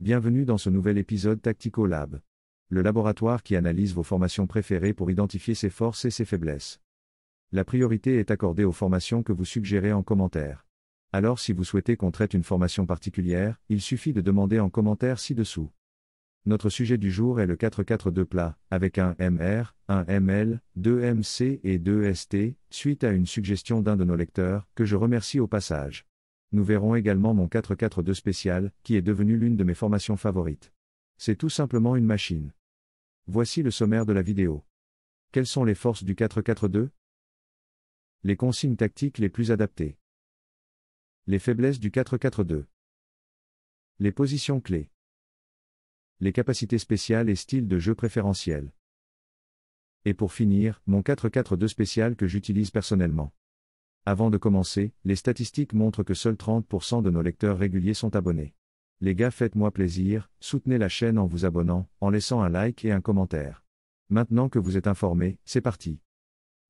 Bienvenue dans ce nouvel épisode Tactico Lab. Le laboratoire qui analyse vos formations préférées pour identifier ses forces et ses faiblesses. La priorité est accordée aux formations que vous suggérez en commentaire. Alors si vous souhaitez qu'on traite une formation particulière, il suffit de demander en commentaire ci-dessous. Notre sujet du jour est le 4-4-2 plat, avec un MR, un ML, deux MC et deux ST, suite à une suggestion d'un de nos lecteurs, que je remercie au passage. Nous verrons également mon 4-4-2 spécial, qui est devenu l'une de mes formations favorites. C'est tout simplement une machine. Voici le sommaire de la vidéo. Quelles sont les forces du 4-4-2 Les consignes tactiques les plus adaptées. Les faiblesses du 4-4-2. Les positions clés. Les capacités spéciales et styles de jeu préférentiels. Et pour finir, mon 4-4-2 spécial que j'utilise personnellement. Avant de commencer, les statistiques montrent que seuls 30% de nos lecteurs réguliers sont abonnés. Les gars, faites-moi plaisir, soutenez la chaîne en vous abonnant, en laissant un like et un commentaire. Maintenant que vous êtes informés, c'est parti.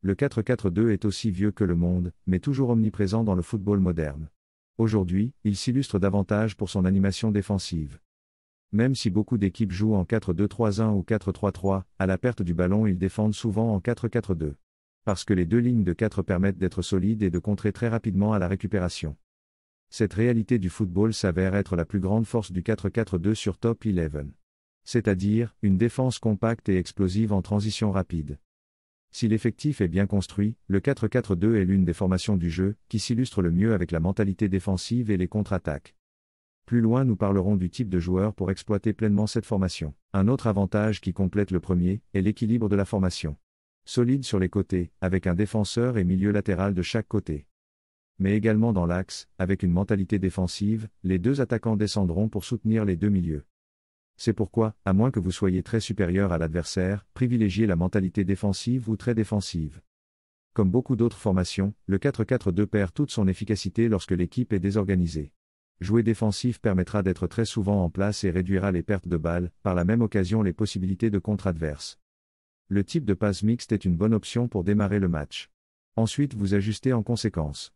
Le 4-4-2 est aussi vieux que le monde, mais toujours omniprésent dans le football moderne. Aujourd'hui, il s'illustre davantage pour son animation défensive. Même si beaucoup d'équipes jouent en 4-2-3-1 ou 4-3-3, à la perte du ballon ils défendent souvent en 4-4-2 parce que les deux lignes de 4 permettent d'être solides et de contrer très rapidement à la récupération. Cette réalité du football s'avère être la plus grande force du 4-4-2 sur Top 11. C'est-à-dire, une défense compacte et explosive en transition rapide. Si l'effectif est bien construit, le 4-4-2 est l'une des formations du jeu, qui s'illustre le mieux avec la mentalité défensive et les contre-attaques. Plus loin nous parlerons du type de joueur pour exploiter pleinement cette formation. Un autre avantage qui complète le premier, est l'équilibre de la formation solide sur les côtés, avec un défenseur et milieu latéral de chaque côté. Mais également dans l'axe, avec une mentalité défensive, les deux attaquants descendront pour soutenir les deux milieux. C'est pourquoi, à moins que vous soyez très supérieur à l'adversaire, privilégiez la mentalité défensive ou très défensive. Comme beaucoup d'autres formations, le 4-4-2 perd toute son efficacité lorsque l'équipe est désorganisée. Jouer défensif permettra d'être très souvent en place et réduira les pertes de balles, par la même occasion les possibilités de contre adverse le type de passe mixte est une bonne option pour démarrer le match. Ensuite, vous ajustez en conséquence.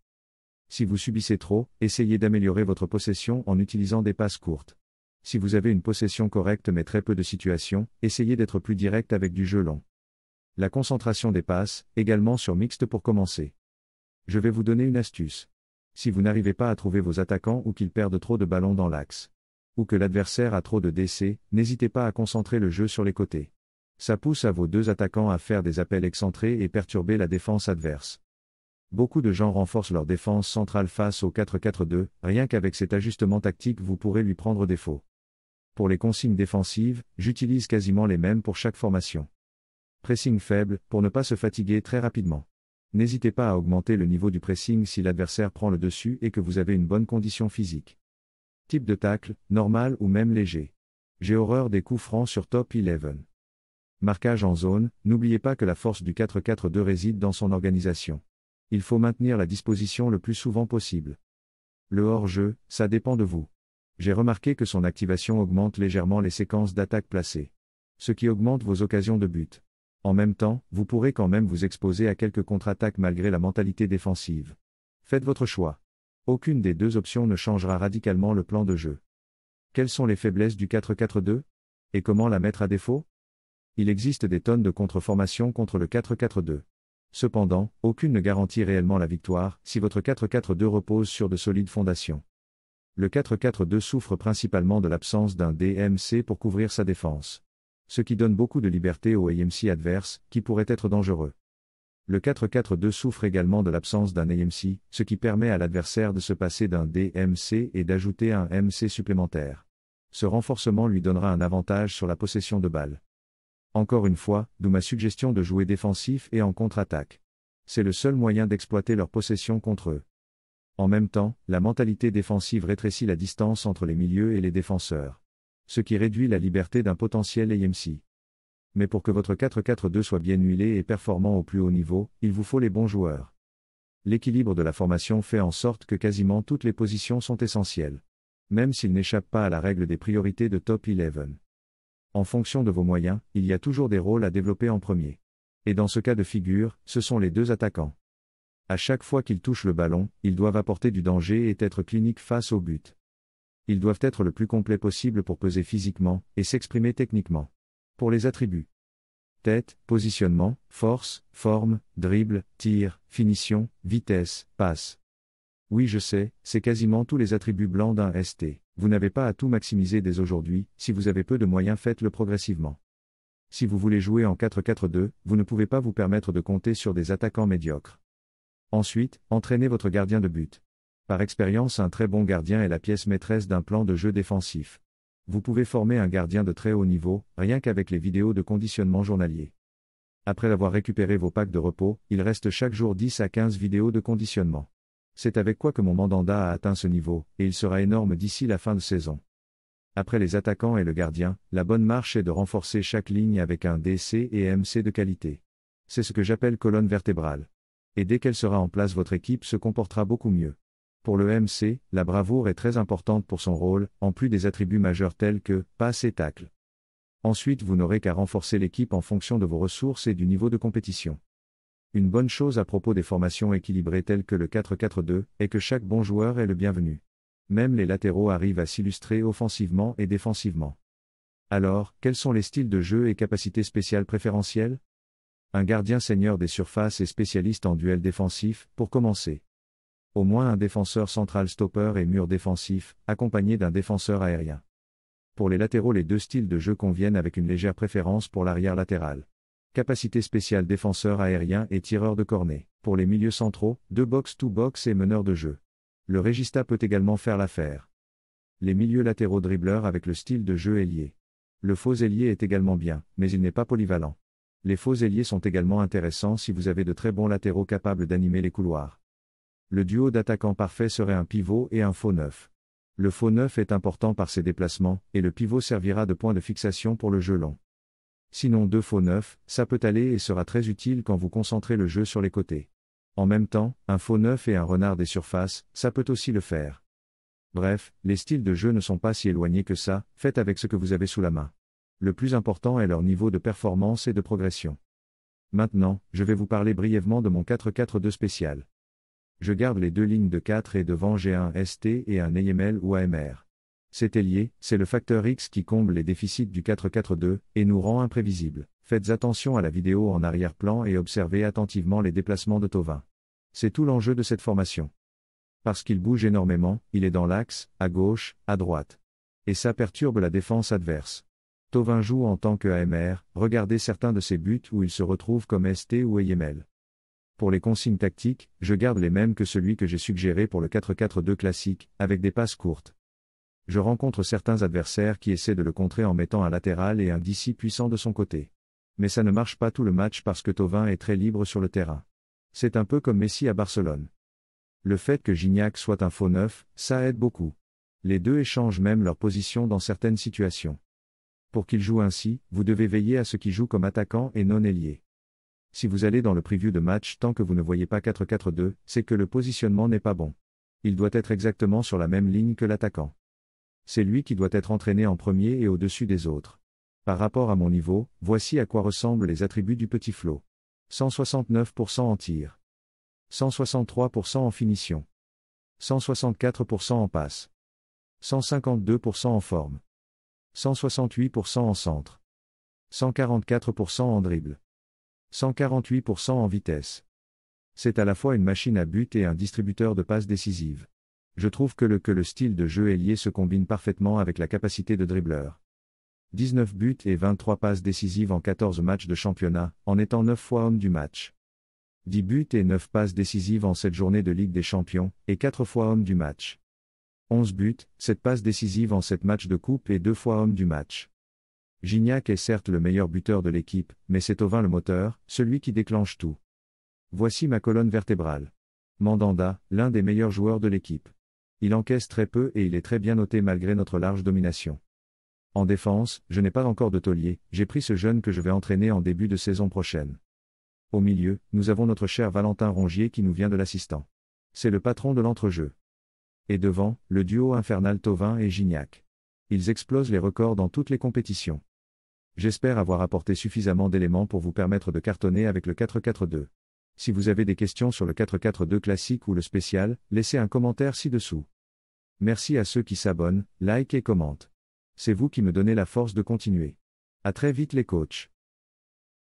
Si vous subissez trop, essayez d'améliorer votre possession en utilisant des passes courtes. Si vous avez une possession correcte mais très peu de situations, essayez d'être plus direct avec du jeu long. La concentration des passes, également sur mixte pour commencer. Je vais vous donner une astuce. Si vous n'arrivez pas à trouver vos attaquants ou qu'ils perdent trop de ballons dans l'axe, ou que l'adversaire a trop de décès, n'hésitez pas à concentrer le jeu sur les côtés. Ça pousse à vos deux attaquants à faire des appels excentrés et perturber la défense adverse. Beaucoup de gens renforcent leur défense centrale face au 4-4-2, rien qu'avec cet ajustement tactique vous pourrez lui prendre défaut. Pour les consignes défensives, j'utilise quasiment les mêmes pour chaque formation. Pressing faible, pour ne pas se fatiguer très rapidement. N'hésitez pas à augmenter le niveau du pressing si l'adversaire prend le dessus et que vous avez une bonne condition physique. Type de tacle, normal ou même léger. J'ai horreur des coups francs sur top 11. Marquage en zone, n'oubliez pas que la force du 4-4-2 réside dans son organisation. Il faut maintenir la disposition le plus souvent possible. Le hors-jeu, ça dépend de vous. J'ai remarqué que son activation augmente légèrement les séquences d'attaques placées. Ce qui augmente vos occasions de but. En même temps, vous pourrez quand même vous exposer à quelques contre-attaques malgré la mentalité défensive. Faites votre choix. Aucune des deux options ne changera radicalement le plan de jeu. Quelles sont les faiblesses du 4-4-2 Et comment la mettre à défaut il existe des tonnes de contre-formations contre le 4-4-2. Cependant, aucune ne garantit réellement la victoire si votre 4-4-2 repose sur de solides fondations. Le 4-4-2 souffre principalement de l'absence d'un DMC pour couvrir sa défense. Ce qui donne beaucoup de liberté au AMC adverse, qui pourrait être dangereux. Le 4-4-2 souffre également de l'absence d'un AMC, ce qui permet à l'adversaire de se passer d'un DMC et d'ajouter un MC supplémentaire. Ce renforcement lui donnera un avantage sur la possession de balles. Encore une fois, d'où ma suggestion de jouer défensif et en contre-attaque. C'est le seul moyen d'exploiter leur possession contre eux. En même temps, la mentalité défensive rétrécit la distance entre les milieux et les défenseurs. Ce qui réduit la liberté d'un potentiel AMC. Mais pour que votre 4-4-2 soit bien huilé et performant au plus haut niveau, il vous faut les bons joueurs. L'équilibre de la formation fait en sorte que quasiment toutes les positions sont essentielles. Même s'il n'échappe pas à la règle des priorités de top 11. En fonction de vos moyens, il y a toujours des rôles à développer en premier. Et dans ce cas de figure, ce sont les deux attaquants. À chaque fois qu'ils touchent le ballon, ils doivent apporter du danger et être cliniques face au but. Ils doivent être le plus complet possible pour peser physiquement et s'exprimer techniquement. Pour les attributs tête, positionnement, force, forme, dribble, tir, finition, vitesse, passe. Oui, je sais, c'est quasiment tous les attributs blancs d'un ST. Vous n'avez pas à tout maximiser dès aujourd'hui, si vous avez peu de moyens faites-le progressivement. Si vous voulez jouer en 4-4-2, vous ne pouvez pas vous permettre de compter sur des attaquants médiocres. Ensuite, entraînez votre gardien de but. Par expérience, un très bon gardien est la pièce maîtresse d'un plan de jeu défensif. Vous pouvez former un gardien de très haut niveau, rien qu'avec les vidéos de conditionnement journalier. Après avoir récupéré vos packs de repos, il reste chaque jour 10 à 15 vidéos de conditionnement. C'est avec quoi que mon mandanda a atteint ce niveau, et il sera énorme d'ici la fin de saison. Après les attaquants et le gardien, la bonne marche est de renforcer chaque ligne avec un DC et MC de qualité. C'est ce que j'appelle colonne vertébrale. Et dès qu'elle sera en place, votre équipe se comportera beaucoup mieux. Pour le MC, la bravoure est très importante pour son rôle, en plus des attributs majeurs tels que passe et tacle. Ensuite, vous n'aurez qu'à renforcer l'équipe en fonction de vos ressources et du niveau de compétition. Une bonne chose à propos des formations équilibrées telles que le 4-4-2 est que chaque bon joueur est le bienvenu. Même les latéraux arrivent à s'illustrer offensivement et défensivement. Alors, quels sont les styles de jeu et capacités spéciales préférentielles Un gardien seigneur des surfaces et spécialiste en duel défensif, pour commencer. Au moins un défenseur central stopper et mur défensif, accompagné d'un défenseur aérien. Pour les latéraux, les deux styles de jeu conviennent avec une légère préférence pour l'arrière latéral capacité spéciale défenseur aérien et tireur de cornet. Pour les milieux centraux, deux box-to-box et meneur de jeu. Le Régista peut également faire l'affaire. Les milieux latéraux dribbleurs avec le style de jeu ailier. Le faux ailier est également bien, mais il n'est pas polyvalent. Les faux ailiers sont également intéressants si vous avez de très bons latéraux capables d'animer les couloirs. Le duo d'attaquants parfait serait un pivot et un faux neuf. Le faux neuf est important par ses déplacements, et le pivot servira de point de fixation pour le jeu long sinon deux faux neufs, ça peut aller et sera très utile quand vous concentrez le jeu sur les côtés. En même temps, un faux neuf et un renard des surfaces, ça peut aussi le faire. Bref, les styles de jeu ne sont pas si éloignés que ça, faites avec ce que vous avez sous la main. Le plus important est leur niveau de performance et de progression. Maintenant, je vais vous parler brièvement de mon 4-4-2 spécial. Je garde les deux lignes de 4 et devant j'ai un ST et un AML ou AMR. C'était lié, c'est le facteur X qui comble les déficits du 4-4-2, et nous rend imprévisibles. Faites attention à la vidéo en arrière-plan et observez attentivement les déplacements de Tovin. C'est tout l'enjeu de cette formation. Parce qu'il bouge énormément, il est dans l'axe, à gauche, à droite. Et ça perturbe la défense adverse. Tovin joue en tant que AMR, regardez certains de ses buts où il se retrouve comme ST ou AML. Pour les consignes tactiques, je garde les mêmes que celui que j'ai suggéré pour le 4-4-2 classique, avec des passes courtes je rencontre certains adversaires qui essaient de le contrer en mettant un latéral et un DC puissant de son côté. Mais ça ne marche pas tout le match parce que Tovin est très libre sur le terrain. C'est un peu comme Messi à Barcelone. Le fait que Gignac soit un faux neuf, ça aide beaucoup. Les deux échangent même leur position dans certaines situations. Pour qu'il jouent ainsi, vous devez veiller à ce qu'il jouent comme attaquant et non ailier. Si vous allez dans le preview de match tant que vous ne voyez pas 4-4-2, c'est que le positionnement n'est pas bon. Il doit être exactement sur la même ligne que l'attaquant c'est lui qui doit être entraîné en premier et au-dessus des autres. Par rapport à mon niveau, voici à quoi ressemblent les attributs du petit flot. 169% en tir. 163% en finition. 164% en passe. 152% en forme. 168% en centre. 144% en dribble. 148% en vitesse. C'est à la fois une machine à but et un distributeur de passes décisives je trouve que le que le style de jeu ailier se combine parfaitement avec la capacité de dribbleur. 19 buts et 23 passes décisives en 14 matchs de championnat, en étant 9 fois homme du match. 10 buts et 9 passes décisives en 7 journées de Ligue des Champions, et 4 fois homme du match. 11 buts, 7 passes décisives en 7 matchs de coupe et 2 fois homme du match. Gignac est certes le meilleur buteur de l'équipe, mais c'est Ovin le moteur, celui qui déclenche tout. Voici ma colonne vertébrale. Mandanda, l'un des meilleurs joueurs de l'équipe il encaisse très peu et il est très bien noté malgré notre large domination. En défense, je n'ai pas encore de taulier, j'ai pris ce jeune que je vais entraîner en début de saison prochaine. Au milieu, nous avons notre cher Valentin Rongier qui nous vient de l'assistant. C'est le patron de l'entrejeu. Et devant, le duo infernal Tovin et Gignac. Ils explosent les records dans toutes les compétitions. J'espère avoir apporté suffisamment d'éléments pour vous permettre de cartonner avec le 4-4-2. Si vous avez des questions sur le 4-4-2 classique ou le spécial, laissez un commentaire ci-dessous. Merci à ceux qui s'abonnent, like et commentent. C'est vous qui me donnez la force de continuer. À très vite les coachs.